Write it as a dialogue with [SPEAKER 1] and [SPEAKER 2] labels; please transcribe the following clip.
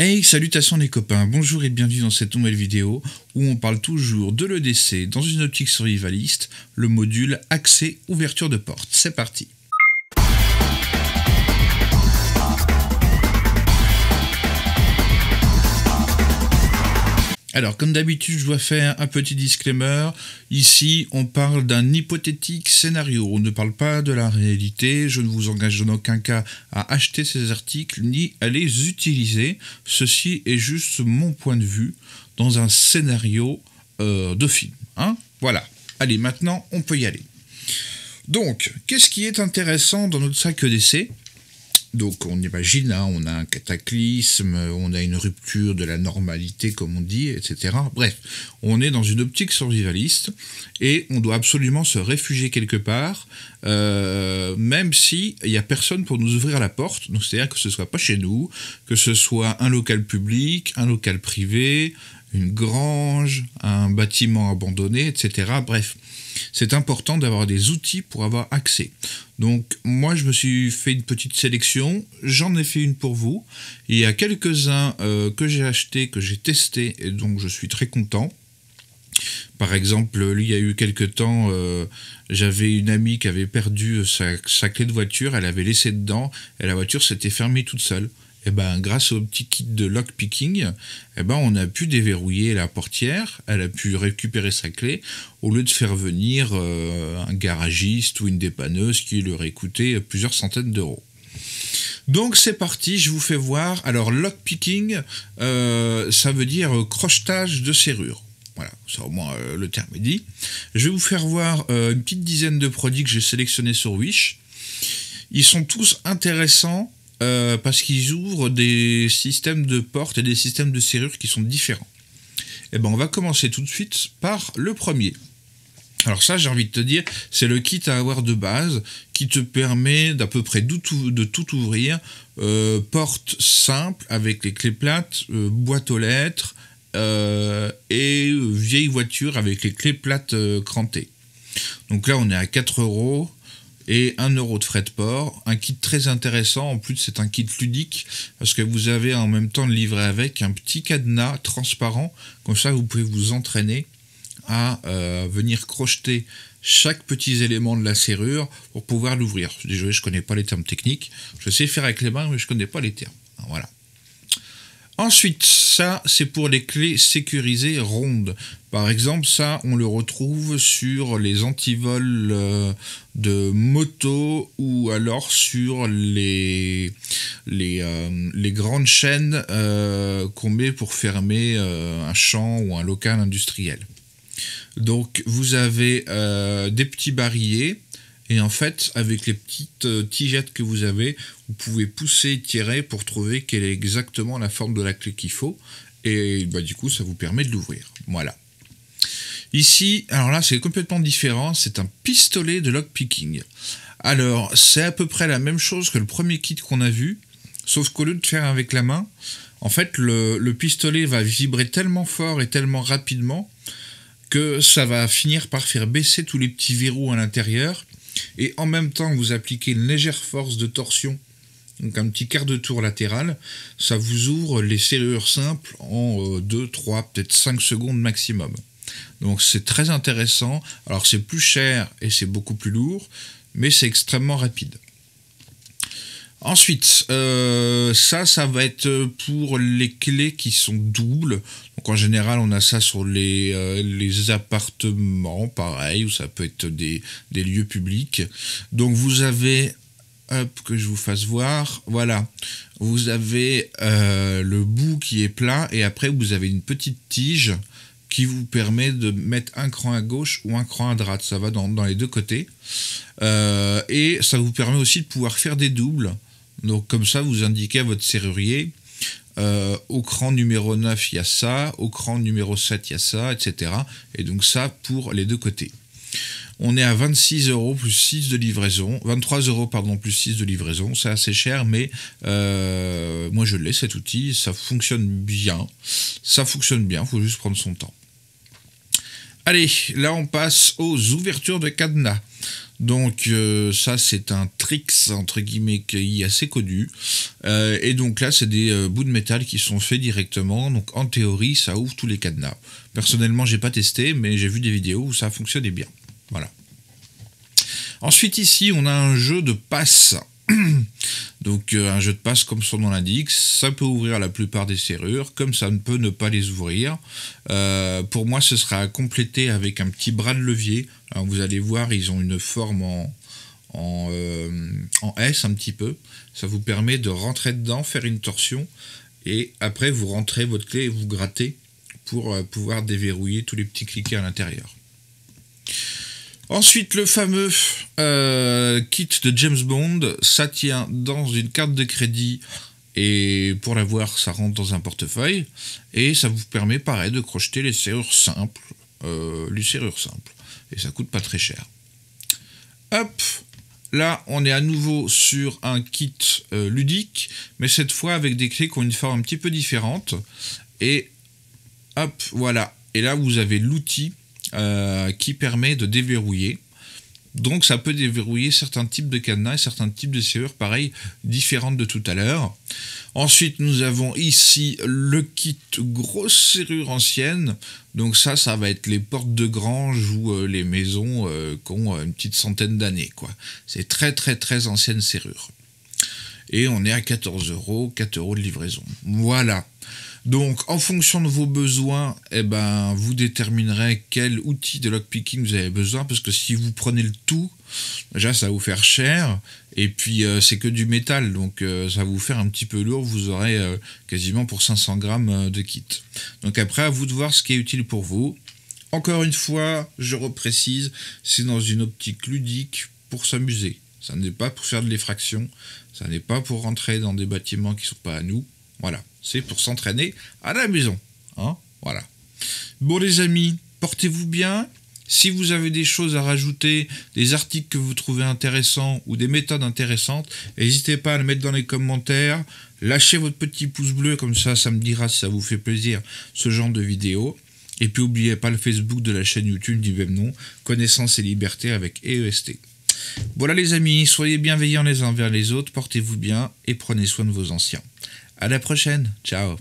[SPEAKER 1] Hey, salutations les copains, bonjour et bienvenue dans cette nouvelle vidéo où on parle toujours de l'EDC dans une optique survivaliste, le module accès ouverture de porte. C'est parti Alors, comme d'habitude, je dois faire un petit disclaimer. Ici, on parle d'un hypothétique scénario. On ne parle pas de la réalité. Je ne vous engage en aucun cas à acheter ces articles ni à les utiliser. Ceci est juste mon point de vue dans un scénario euh, de film. Hein. voilà. Allez, maintenant, on peut y aller. Donc, qu'est-ce qui est intéressant dans notre sac e d'essai donc on imagine, hein, on a un cataclysme, on a une rupture de la normalité, comme on dit, etc. Bref, on est dans une optique survivaliste et on doit absolument se réfugier quelque part, euh, même si il n'y a personne pour nous ouvrir la porte. Donc c'est-à-dire que ce ne soit pas chez nous, que ce soit un local public, un local privé, une grange, un bâtiment abandonné, etc. Bref c'est important d'avoir des outils pour avoir accès. Donc moi, je me suis fait une petite sélection, j'en ai fait une pour vous. Il y a quelques-uns euh, que j'ai achetés, que j'ai testés, et donc je suis très content. Par exemple, il y a eu quelques temps, euh, j'avais une amie qui avait perdu euh, sa, sa, clé de voiture, elle avait laissé dedans, et la voiture s'était fermée toute seule. Eh ben, grâce au petit kit de lockpicking, eh ben, on a pu déverrouiller la portière, elle a pu récupérer sa clé, au lieu de faire venir euh, un garagiste ou une dépanneuse qui leur aurait coûté plusieurs centaines d'euros. Donc c'est parti, je vous fais voir. Alors lockpicking, euh, ça veut dire crochetage de serrure. Voilà, ça au moins euh, le terme dit. Je vais vous faire voir une petite dizaine de produits que j'ai sélectionnés sur Wish. Ils sont tous intéressants euh, parce qu'ils ouvrent des systèmes de portes et des systèmes de serrures qui sont différents. Et eh ben, on va commencer tout de suite par le premier. Alors ça, j'ai envie de te dire, c'est le kit à avoir de base qui te permet d'à peu près de tout, ouvrir. Portes euh, porte simple avec les clés plates, euh, boîte aux lettres et vieille voiture avec les clés plates crantées. Donc là, on est à 4 euros et 1 euro de frais de port. Un kit très intéressant, en plus c'est un kit ludique parce que vous avez en même temps le livrer avec un petit cadenas transparent, comme ça vous pouvez vous entraîner à euh, venir crocheter chaque petit élément de la serrure pour pouvoir l'ouvrir. Déjà je ne connais pas les termes techniques. Je sais faire avec les mains, mais je ne connais pas les termes. Voilà. Ensuite, ça, c'est pour les clés sécurisées rondes. Par exemple, ça, on le retrouve sur les antivols euh, de moto ou alors sur les, euh, grandes chaînes euh, qu'on met pour fermer un champ ou un local industriel. Donc, vous avez des petits barillets et en fait, avec les petites euh, tigettes que vous avez, vous pouvez pousser et tirer pour trouver quelle est exactement la forme de la clé qu'il faut. Et bah, du coup, ça vous permet de l'ouvrir. Voilà. Ici, alors là, c'est complètement différent. C'est un pistolet de lockpicking. Alors, c'est à peu près la même chose que le premier kit qu'on a vu, sauf qu'au lieu de faire avec la main, en fait, le, le, pistolet va vibrer tellement fort et tellement rapidement que ça va finir par faire baisser tous les petits verrous à l'intérieur et en même temps vous appliquez une légère force de torsion, donc un petit quart de tour latéral, ça vous ouvre les serrures simples en 2, euh, 3, peut-être 5 secondes maximum. Donc c'est très intéressant, alors c'est plus cher et c'est beaucoup plus lourd, mais c'est extrêmement rapide. Ensuite, euh, ça, ça va être euh, pour les clés qui sont doubles. Donc en général, on a ça sur les, euh, appartements, pareil, ou ça peut être des, lieux publics. Donc vous avez, hop, que je vous fasse voir, voilà, vous avez le bout qui est plat et après vous avez une petite tige qui vous permet de mettre un cran à gauche ou un cran à droite. Ça va dans les deux côtés. et ça vous permet aussi de pouvoir faire des doubles. Donc comme ça, vous indiquez à votre serrurier, euh, au cran numéro 9, il y a ça, au cran numéro 7, il y a ça, etc. Et donc ça pour les deux côtés. On est à 26 euros plus 6 de livraison, 23 euros pardon plus 6 de livraison, c'est assez cher, mais euh, moi je l'ai cet outil, ça fonctionne bien, ça fonctionne bien, faut juste prendre son temps. Allez, là on passe aux ouvertures de cadenas. Donc euh, ça c'est un tricks entre guillemets qui est assez connu. Euh, et donc là c'est des euh, bouts de métal qui sont faits directement. Donc en théorie ça ouvre tous les cadenas. Personnellement j'ai pas testé mais j'ai vu des vidéos où ça fonctionnait bien. Voilà. Ensuite ici on a un jeu de passe. Donc euh, un jeu de passe, comme son nom l'indique, ça peut ouvrir la plupart des serrures, comme ça ne peut ne pas les ouvrir. Euh, pour moi, ce sera à compléter avec un petit bras de levier. vous allez voir, ils ont une forme en, en, euh, en, S un petit peu. Ça vous permet de rentrer dedans, faire une torsion, et après vous rentrez votre clé et vous grattez pour pouvoir déverrouiller tous les petits cliquets à l'intérieur. Ensuite, le fameux euh, kit de James Bond, ça tient dans une carte de crédit et pour l'avoir, ça rentre dans un portefeuille et ça vous permet, pareil, de crocheter les serrures simples, euh, les serrures simples et ça coûte pas très cher. Hop, là, on est à nouveau sur un kit euh, ludique, mais cette fois avec des clés qui ont une forme un petit peu différente et hop, voilà. Et là, vous avez l'outil euh, qui permet de déverrouiller. Donc ça peut déverrouiller certains types de cadenas et certains types de serrures, pareil, différentes de tout à l'heure. Ensuite, nous avons ici le kit grosse serrure ancienne. Donc ça, ça va être les portes de grange ou euh, les maisons euh, qui ont une petite centaine d'années. quoi. C'est très très très ancienne serrure. Et on est à 14 euros, 4 euros de livraison. Voilà. Donc, en fonction de vos besoins, eh ben, vous déterminerez quel outil de lockpicking vous avez besoin, parce que si vous prenez le tout, déjà, ça va vous faire cher, et puis euh, c'est que du métal, donc euh, ça va vous faire un petit peu lourd, vous aurez euh, quasiment pour 500 grammes de kit. Donc après, à vous de voir ce qui est utile pour vous. Encore une fois, je reprécise, c'est dans une optique ludique pour s'amuser. Ça n'est pas pour faire de l'effraction, ça n'est pas pour rentrer dans des bâtiments qui ne sont pas à nous. Voilà, c'est pour s'entraîner à la maison. Hein, voilà. Bon les amis, portez-vous bien. Si vous avez des choses à rajouter, des articles que vous trouvez intéressants ou des méthodes intéressantes, n'hésitez pas à le mettre dans les commentaires. Lâchez votre petit pouce bleu, comme ça, ça me dira si ça vous fait plaisir ce genre de vidéo. Et puis n'oubliez pas le Facebook de la chaîne YouTube du même nom, Connaissance et Liberté avec EEST. Voilà les amis, soyez bienveillants les uns vers les autres, portez-vous bien et prenez soin de vos anciens. À la prochaine. Ciao.